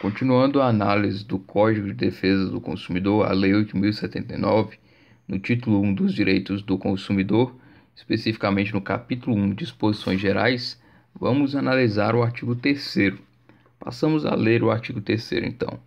Continuando a análise do Código de Defesa do Consumidor, a Lei 8.079, no título 1 dos Direitos do Consumidor, especificamente no capítulo 1 Disposições Gerais, vamos analisar o artigo 3. Passamos a ler o artigo 3, então.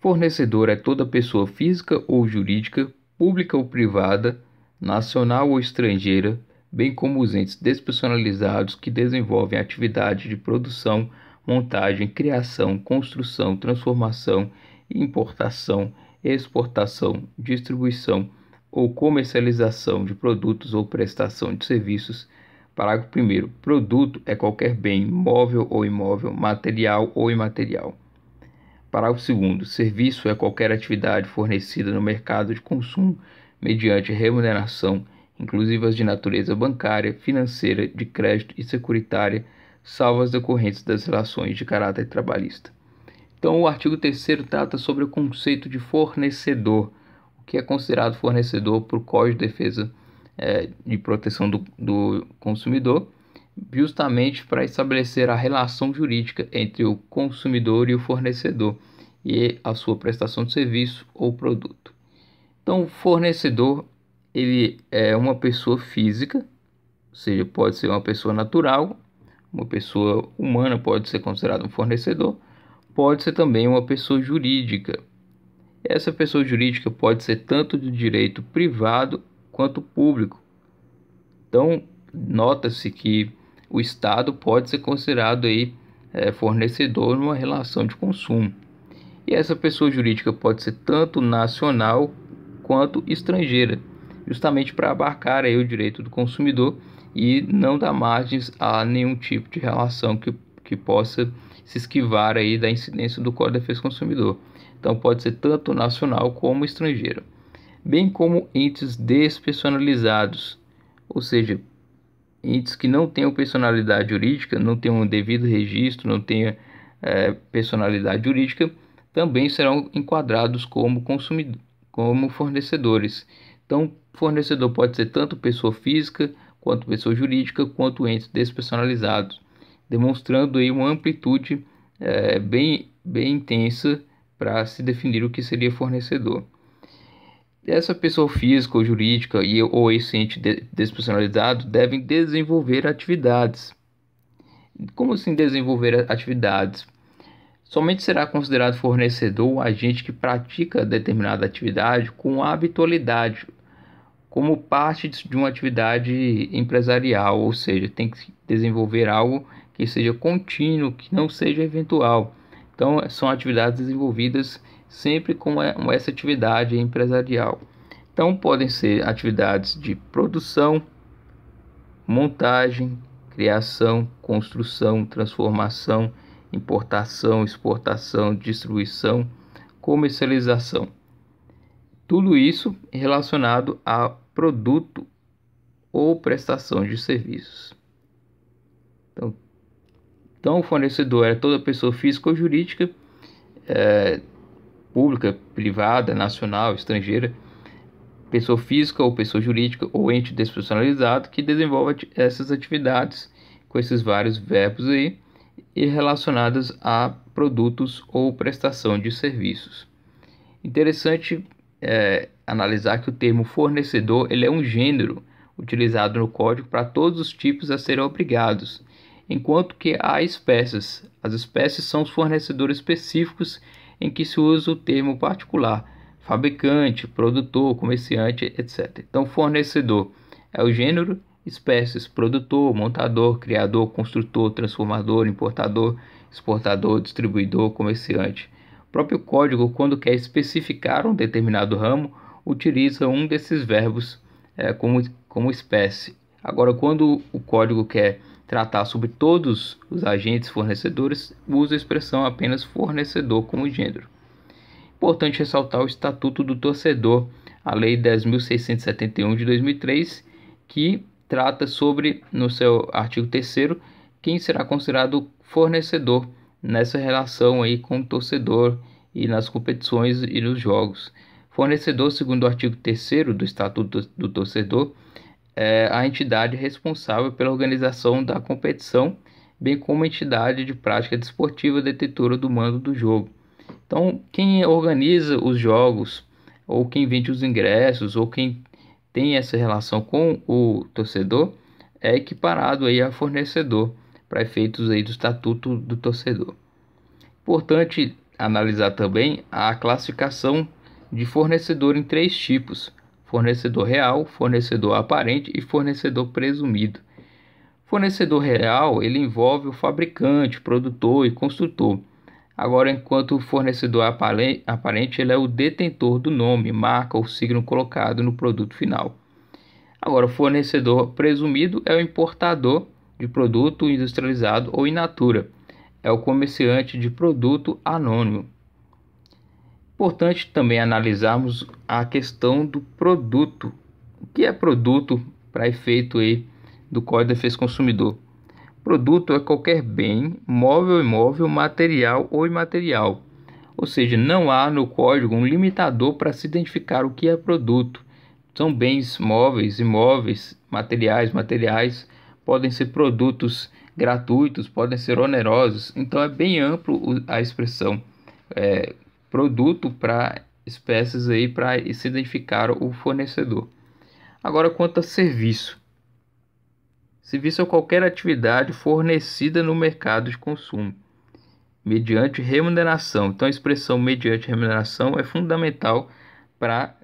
Fornecedor é toda pessoa física ou jurídica, pública ou privada, nacional ou estrangeira, bem como os entes despersonalizados que desenvolvem atividade de produção montagem, criação, construção, transformação, importação, exportação, distribuição ou comercialização de produtos ou prestação de serviços. Parágrafo 1. Produto é qualquer bem, móvel ou imóvel, material ou imaterial. Parágrafo 2. Serviço é qualquer atividade fornecida no mercado de consumo mediante remuneração, inclusive as de natureza bancária, financeira, de crédito e securitária salvo as decorrentes das relações de caráter trabalhista. Então, o artigo 3 trata sobre o conceito de fornecedor, o que é considerado fornecedor por Código de Defesa é, de Proteção do, do Consumidor, justamente para estabelecer a relação jurídica entre o consumidor e o fornecedor e a sua prestação de serviço ou produto. Então, o fornecedor ele é uma pessoa física, ou seja, pode ser uma pessoa natural uma pessoa humana pode ser considerada um fornecedor, pode ser também uma pessoa jurídica. Essa pessoa jurídica pode ser tanto de direito privado quanto público. Então, nota-se que o Estado pode ser considerado aí, é, fornecedor numa relação de consumo. E essa pessoa jurídica pode ser tanto nacional quanto estrangeira, justamente para abarcar aí o direito do consumidor e não dá margens a nenhum tipo de relação que, que possa se esquivar aí da incidência do Código de Defesa do Consumidor. Então pode ser tanto nacional como estrangeiro, bem como entes despersonalizados, ou seja, entes que não tenham personalidade jurídica, não tenham um devido registro, não tenham é, personalidade jurídica, também serão enquadrados como consumidor, como fornecedores. Então, fornecedor pode ser tanto pessoa física quanto pessoa jurídica, quanto entes despersonalizados, demonstrando aí uma amplitude é, bem, bem intensa para se definir o que seria fornecedor. Essa pessoa física ou jurídica e, ou esse ente despersonalizado devem desenvolver atividades. Como assim desenvolver atividades? Somente será considerado fornecedor o agente que pratica determinada atividade com habitualidade, como parte de uma atividade empresarial, ou seja, tem que desenvolver algo que seja contínuo, que não seja eventual. Então, são atividades desenvolvidas sempre com é, essa atividade empresarial. Então, podem ser atividades de produção, montagem, criação, construção, transformação, importação, exportação, distribuição, comercialização. Tudo isso relacionado a produto ou prestação de serviços. Então, então o fornecedor é toda pessoa física ou jurídica, é, pública, privada, nacional, estrangeira, pessoa física ou pessoa jurídica ou ente despersonalizado que desenvolve essas atividades com esses vários verbos aí e relacionadas a produtos ou prestação de serviços. Interessante é, analisar que o termo fornecedor ele é um gênero utilizado no código para todos os tipos a serem obrigados, enquanto que há espécies. As espécies são os fornecedores específicos em que se usa o termo particular, fabricante, produtor, comerciante, etc. Então, fornecedor é o gênero, espécies, produtor, montador, criador, construtor, transformador, importador, exportador, distribuidor, comerciante próprio código, quando quer especificar um determinado ramo, utiliza um desses verbos é, como, como espécie. Agora, quando o código quer tratar sobre todos os agentes fornecedores, usa a expressão apenas fornecedor como gênero. Importante ressaltar o Estatuto do Torcedor, a Lei 10.671 de 2003, que trata sobre, no seu artigo 3, quem será considerado fornecedor nessa relação aí com o torcedor e nas competições e nos jogos. Fornecedor, segundo o artigo 3 do Estatuto do Torcedor, é a entidade responsável pela organização da competição, bem como a entidade de prática desportiva detetora do mando do jogo. Então, quem organiza os jogos, ou quem vende os ingressos, ou quem tem essa relação com o torcedor, é equiparado aí a fornecedor para efeitos aí do estatuto do torcedor. Importante analisar também a classificação de fornecedor em três tipos: fornecedor real, fornecedor aparente e fornecedor presumido. Fornecedor real ele envolve o fabricante, produtor e construtor. Agora, enquanto fornecedor aparente ele é o detentor do nome, marca ou signo colocado no produto final. Agora, o fornecedor presumido é o importador de produto industrializado ou in natura. É o comerciante de produto anônimo. Importante também analisarmos a questão do produto. O que é produto para efeito aí do Código de Defesa do Consumidor? Produto é qualquer bem, móvel, imóvel, material ou imaterial. Ou seja, não há no código um limitador para se identificar o que é produto. São bens móveis, imóveis, materiais, materiais podem ser produtos gratuitos, podem ser onerosos. Então é bem amplo a expressão é, produto para espécies aí para se identificar o fornecedor. Agora quanto a serviço. Serviço é qualquer atividade fornecida no mercado de consumo mediante remuneração. Então a expressão mediante remuneração é fundamental para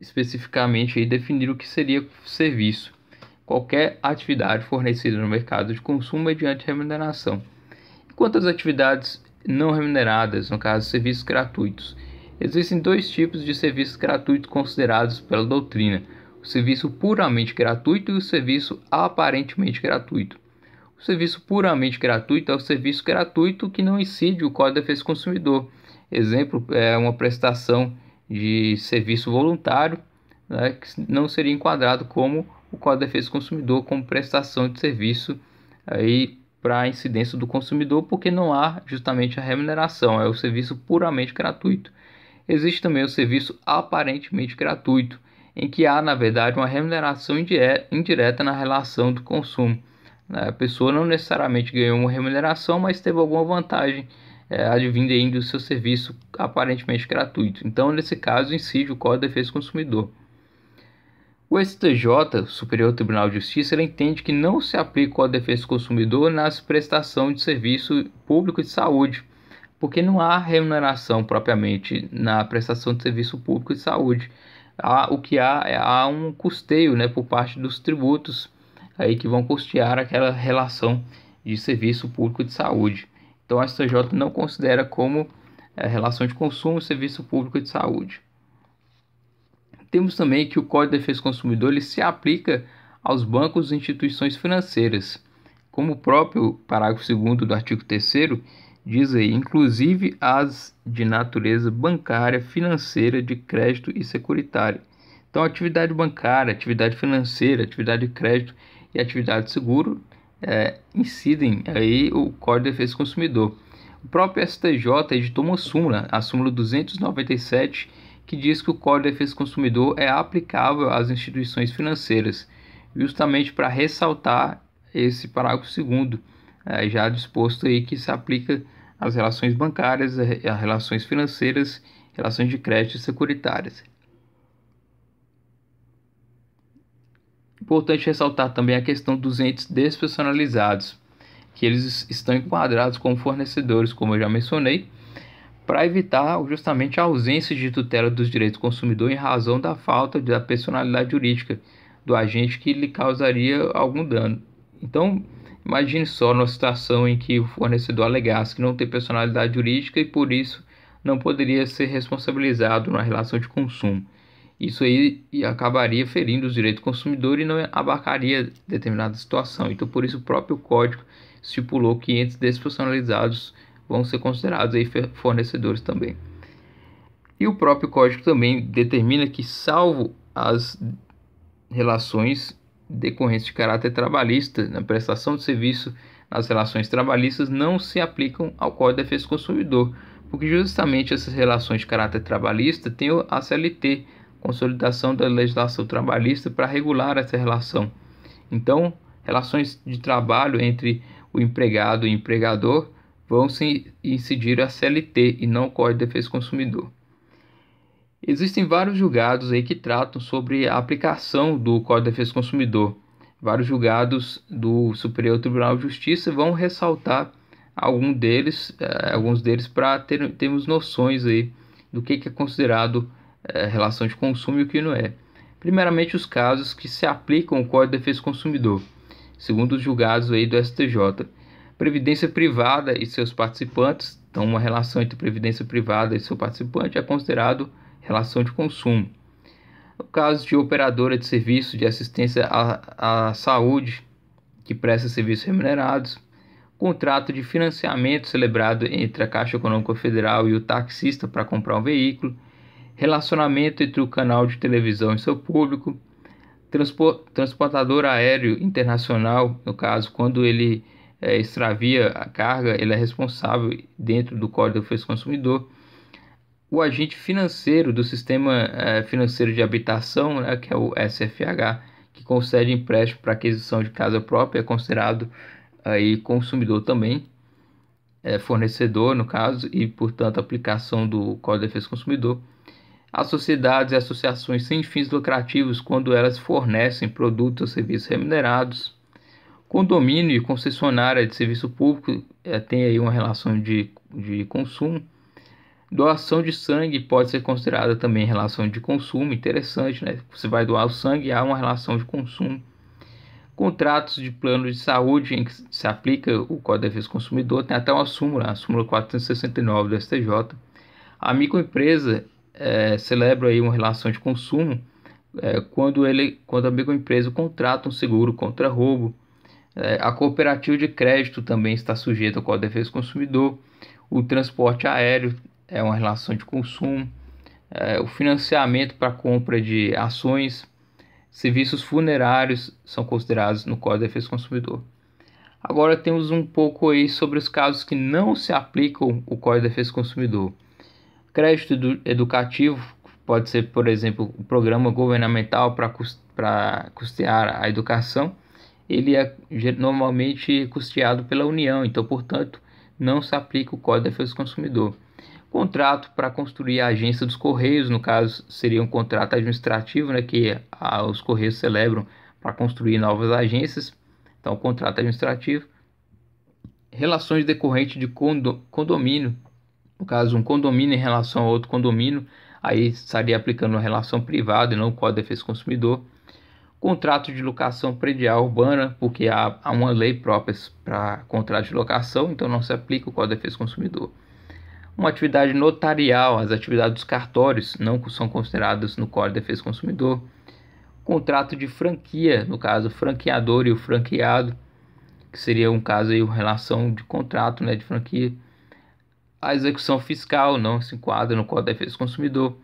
especificamente aí, definir o que seria serviço qualquer atividade fornecida no mercado de consumo mediante remuneração. Enquanto as atividades não remuneradas, no caso serviços gratuitos, existem dois tipos de serviços gratuitos considerados pela doutrina: o serviço puramente gratuito e o serviço aparentemente gratuito. O serviço puramente gratuito é o serviço gratuito que não incide o Código de Defesa do Consumidor. Exemplo é uma prestação de serviço voluntário né, que não seria enquadrado como o Código de Defesa do Consumidor como prestação de serviço aí para a incidência do consumidor, porque não há justamente a remuneração, é o serviço puramente gratuito. Existe também o serviço aparentemente gratuito, em que há, na verdade, uma remuneração indireta na relação do consumo. Né? A pessoa não necessariamente ganhou uma remuneração, mas teve alguma vantagem é, advinda ainda do seu serviço aparentemente gratuito. Então, nesse caso, incide o Código de Defesa do Consumidor. O STJ, Superior Tribunal de Justiça, entende que não se aplica o Código Defesa do Consumidor nas prestações de serviço público de saúde, porque não há remuneração propriamente na prestação de serviço público de saúde. Há, o que há é há um custeio né, por parte dos tributos aí que vão custear aquela relação de serviço público de saúde. Então a STJ não considera como é, relação de consumo serviço público de saúde. Temos também que o Código de Defesa do Consumidor ele se aplica aos bancos e instituições financeiras. Como o próprio parágrafo 2 do artigo 3 diz aí, inclusive as de natureza bancária, financeira, de crédito e securitária. Então, atividade bancária, atividade financeira, atividade de crédito e atividade de seguro é, incidem aí o Código de Defesa do Consumidor. O próprio STJ editou uma súmula, a súmula 297 que diz que o Código de Defesa do Consumidor é aplicável às instituições financeiras, justamente para ressaltar esse parágrafo segundo, é, já disposto aí que se aplica às relações bancárias, às é, relações financeiras, relações de crédito e securitárias. Importante ressaltar também a questão dos entes despersonalizados, que eles estão enquadrados como fornecedores, como eu já mencionei, para evitar justamente a ausência de tutela dos direitos do consumidor em razão da falta da personalidade jurídica do agente que lhe causaria algum dano. Então, imagine só numa situação em que o fornecedor alegasse que não tem personalidade jurídica e por isso não poderia ser responsabilizado na relação de consumo. Isso aí acabaria ferindo os direitos do consumidor e não abarcaria determinada situação. Então, por isso, o próprio código estipulou que entes despersonalizados vão ser considerados aí fornecedores também. E o próprio código também determina que, salvo as relações decorrentes de caráter trabalhista na prestação de serviço nas relações trabalhistas, não se aplicam ao Código de Defesa do Consumidor, porque justamente essas relações de caráter trabalhista têm a CLT, Consolidação da Legislação Trabalhista, para regular essa relação. Então, relações de trabalho entre o empregado e o empregador vão se incidir a CLT e não o Código de Defesa do Consumidor. Existem vários julgados aí que tratam sobre a aplicação do Código de Defesa do Consumidor. Vários julgados do Superior Tribunal de Justiça vão ressaltar algum deles, eh, alguns deles para ter, termos noções aí do que, que é considerado é, relação de consumo e o que não é. Primeiramente, os casos que se aplicam ao Código de Defesa do Consumidor, segundo os julgados aí do STJ. Previdência privada e seus participantes, então uma relação entre previdência privada e seu participante é considerado relação de consumo. No caso de operadora de serviço de assistência à, à saúde, que presta serviços remunerados, contrato de financiamento celebrado entre a Caixa Econômica Federal e o taxista para comprar um veículo, relacionamento entre o canal de televisão e seu público, transportador aéreo internacional, no caso, quando ele é, extravia a carga, ele é responsável dentro do Código de Defesa do Consumidor. O agente financeiro do Sistema é, Financeiro de Habitação, né, que é o SFH, que concede empréstimo para aquisição de casa própria, é considerado aí consumidor também, é, fornecedor no caso, e portanto aplicação do Código de Defesa do Consumidor. As sociedades e associações sem fins lucrativos, quando elas fornecem produtos ou serviços remunerados, Condomínio e concessionária de serviço público é, tem aí uma relação de, de consumo. Doação de sangue pode ser considerada também relação de consumo, interessante, né? Você vai doar o sangue, há uma relação de consumo. Contratos de plano de saúde em que se aplica o Código de Defesa do Consumidor, tem até uma súmula, a súmula 469 do STJ. A microempresa é, celebra aí uma relação de consumo é, quando, ele, quando a microempresa contrata um seguro contra roubo, é, a cooperativa de crédito também está sujeita ao Código de Defesa do Consumidor. O transporte aéreo é uma relação de consumo. É, o financiamento para compra de ações. Serviços funerários são considerados no Código de Defesa do Consumidor. Agora temos um pouco aí sobre os casos que não se aplicam o Código de Defesa do Consumidor. Crédito educativo pode ser, por exemplo, um programa governamental para custear a educação ele é normalmente custeado pela União, então, portanto, não se aplica o Código de Defesa do Consumidor. Contrato para construir a agência dos Correios, no caso, seria um contrato administrativo né, que a, os Correios celebram para construir novas agências, então, contrato administrativo. Relações decorrentes de condo, condomínio, no caso, um condomínio em relação a outro condomínio, aí estaria aplicando a relação privada e não o Código de Defesa do Consumidor contrato de locação predial urbana, porque há, há uma lei própria para contrato de locação, então não se aplica o Código de Defesa do Consumidor. Uma atividade notarial, as atividades dos cartórios não são consideradas no Código de Defesa do Consumidor. Contrato de franquia, no caso, o franqueador e o franqueado, que seria um caso aí, uma relação de contrato né, de franquia. A execução fiscal não se enquadra no Código de Defesa do Consumidor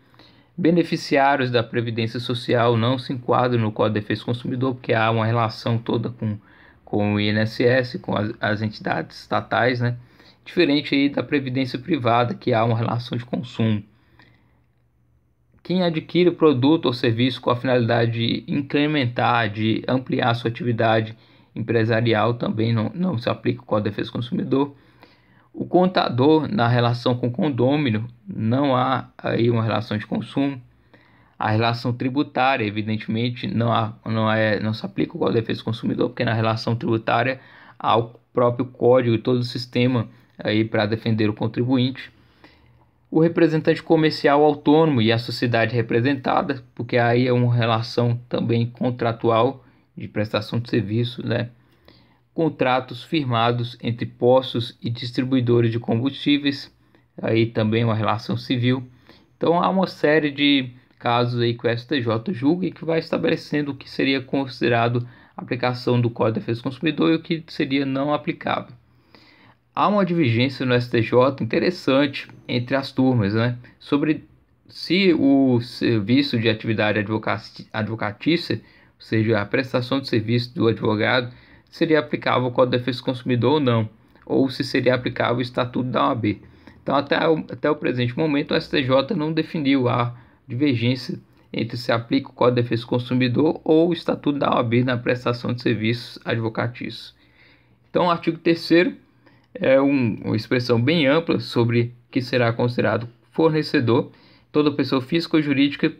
beneficiários da Previdência Social não se enquadram no Código de Defesa do Consumidor, porque há uma relação toda com, com o INSS, com as, as entidades estatais, né? diferente aí da Previdência Privada, que há uma relação de consumo. Quem adquire produto ou serviço com a finalidade de incrementar, de ampliar sua atividade empresarial, também não, não se aplica o Código de Defesa do Consumidor. O contador, na relação com o condômino, não há aí uma relação de consumo. A relação tributária, evidentemente, não, há, não, é, não se aplica o Código Defesa do Consumidor, porque na relação tributária há o próprio código e todo o sistema aí para defender o contribuinte. O representante comercial autônomo e a sociedade representada, porque aí é uma relação também contratual de prestação de serviço, né? contratos firmados entre postos e distribuidores de combustíveis, aí também uma relação civil. Então há uma série de casos aí que o STJ julga e que vai estabelecendo o que seria considerado aplicação do Código de Defesa do Consumidor e o que seria não aplicável. Há uma divergência no STJ interessante entre as turmas, né, sobre se o serviço de atividade advocatícia, ou seja, a prestação de serviço do advogado, seria aplicável o Código de Defesa do Consumidor ou não, ou se seria aplicável o Estatuto da OAB. Então, até o, até o presente momento, o STJ não definiu a divergência entre se aplica o Código de Defesa do Consumidor ou o Estatuto da OAB na prestação de serviços advocatícios. Então, o artigo 3 é um, uma expressão bem ampla sobre que será considerado fornecedor toda pessoa física ou jurídica,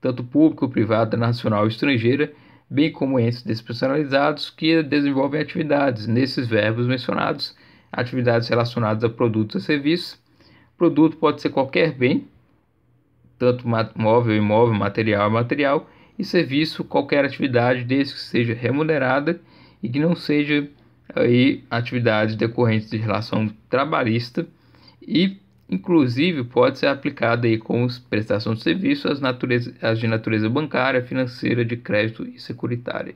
tanto pública ou privada, nacional ou estrangeira, bem como entes despersonalizados que desenvolvem atividades. Nesses verbos mencionados, atividades relacionadas a produtos e serviços. Produto pode ser qualquer bem, tanto móvel, imóvel, material, material, e serviço qualquer atividade desde que seja remunerada e que não seja aí atividades decorrentes de relação trabalhista e Inclusive, pode ser aplicada aí com prestação de serviços as, as de natureza bancária, financeira, de crédito e securitária.